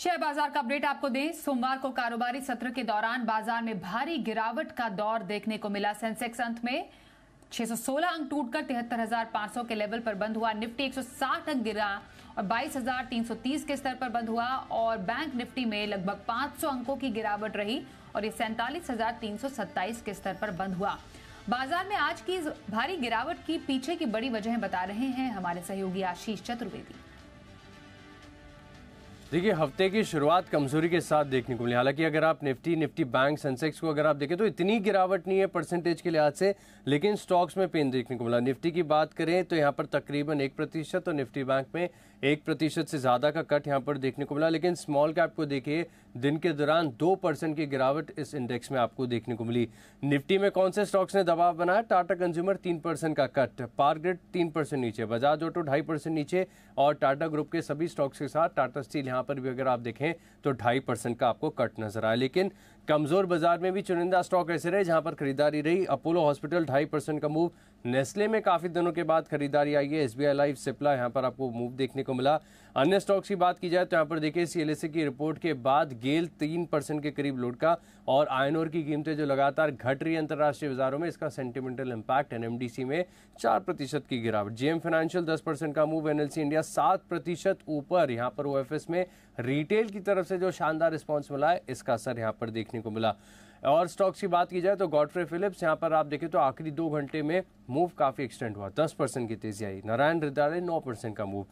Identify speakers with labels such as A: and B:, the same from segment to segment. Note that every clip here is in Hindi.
A: शेयर बाजार का अपडेट आपको दें सोमवार को कारोबारी सत्र के दौरान बाजार में भारी गिरावट का दौर देखने को मिला सेंसेक्स अंत में 616 अंक टूटकर तिहत्तर के लेवल पर बंद हुआ निफ्टी 160 अंक गिरा और 22,330 के स्तर पर बंद हुआ और बैंक निफ्टी में लगभग 500 अंकों की गिरावट रही और ये सैंतालीस के स्तर पर बंद हुआ बाजार में आज की भारी गिरावट की पीछे की बड़ी वजह बता रहे हैं हमारे सहयोगी आशीष चतुर्वेदी
B: देखिए हफ्ते की शुरुआत कमजोरी के साथ देखने को मिली हालांकि अगर आप निफ्टी निफ्टी बैंक सेंसेक्स को अगर आप देखें तो इतनी गिरावट नहीं है परसेंटेज के लिहाज से लेकिन स्टॉक्स में पेन देखने को मिला निफ्टी की बात करें तो यहाँ पर तकरीबन एक प्रतिशत और निफ्टी बैंक में एक प्रतिशत से ज़्यादा का कट यहाँ पर देखने को मिला लेकिन स्मॉल कैप को देखिए दिन के दौरान दो परसेंट की गिरावट इस इंडेक्स में आपको देखने को मिली निफ्टी में कौन से स्टॉक्स ने दबाव बनाया टाटा कंज्यूमर तीन परसेंट का कट पार तीन परसेंट नीचे बजाज ऑटो ढाई परसेंट नीचे और टाटा ग्रुप के सभी स्टॉक्स के साथ टाटा स्टील यहाँ यहाँ पर भी अगर आप देखें तो ढाई परसेंट का आपको कट नजर आया लेकिन कमजोर बाजार में भी चुनिंदा स्टॉक ऐसे रहे जहां पर खरीदारी रही अपोलो हॉस्पिटल ढाई परसेंट का मूव नेस्ले में काफ़ी दिनों के बाद खरीदारी आई है एसबीआई लाइफ सिप्ला यहाँ पर आपको मूव देखने को मिला अन्य स्टॉक्स की बात की जाए तो यहाँ पर देखिए सी की रिपोर्ट के बाद गेल तीन परसेंट के करीब का और आयनोर की कीमतें जो लगातार घट रही अंतर्राष्ट्रीय बाजारों में इसका सेंटिमेंटल इंपैक्ट एनएमडीसी में चार प्रतिशत की गिरावट जीएम फाइनेंशियल दस परसेंट का मूव एनएलसी इंडिया सात प्रतिशत ऊपर यहाँ पर ओ में रिटेल की तरफ से जो शानदार रिस्पॉन्स मिला है इसका असर यहाँ पर देखने को मिला और स्टॉक्स की बात की जाए तो गॉडफ्रे फिलिप्स यहाँ पर आप देखें तो आखिरी दो घंटे में मूव काफ़ी एक्सटेंड हुआ दस परसेंट की तेजी आई नारायण रिदारे नौ परसेंट का move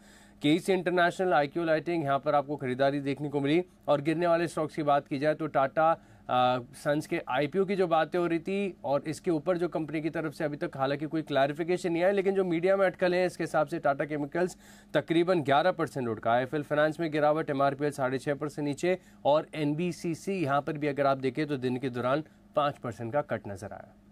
B: K C international IQ lighting यहाँ पर आपको खरीदारी देखने को मिली और गिरने वाले स्टॉक्स की बात की जाए तो टाटा सन्स के आईपीओ की जो बातें हो रही थी और इसके ऊपर जो कंपनी की तरफ से अभी तक हालांकि कोई क्लैरिफिकेशन नहीं आया लेकिन जो मीडिया में अटकल है इसके हिसाब से टाटा केमिकल्स तकरीबन 11 परसेंट उठ का आई फाइनेंस में गिरावट एम आर पी एल साढ़े छः परसेंट नीचे और एन बी सी सी यहाँ पर भी अगर आप देखें तो दिन के दौरान पाँच परसेंट का कट नजर आया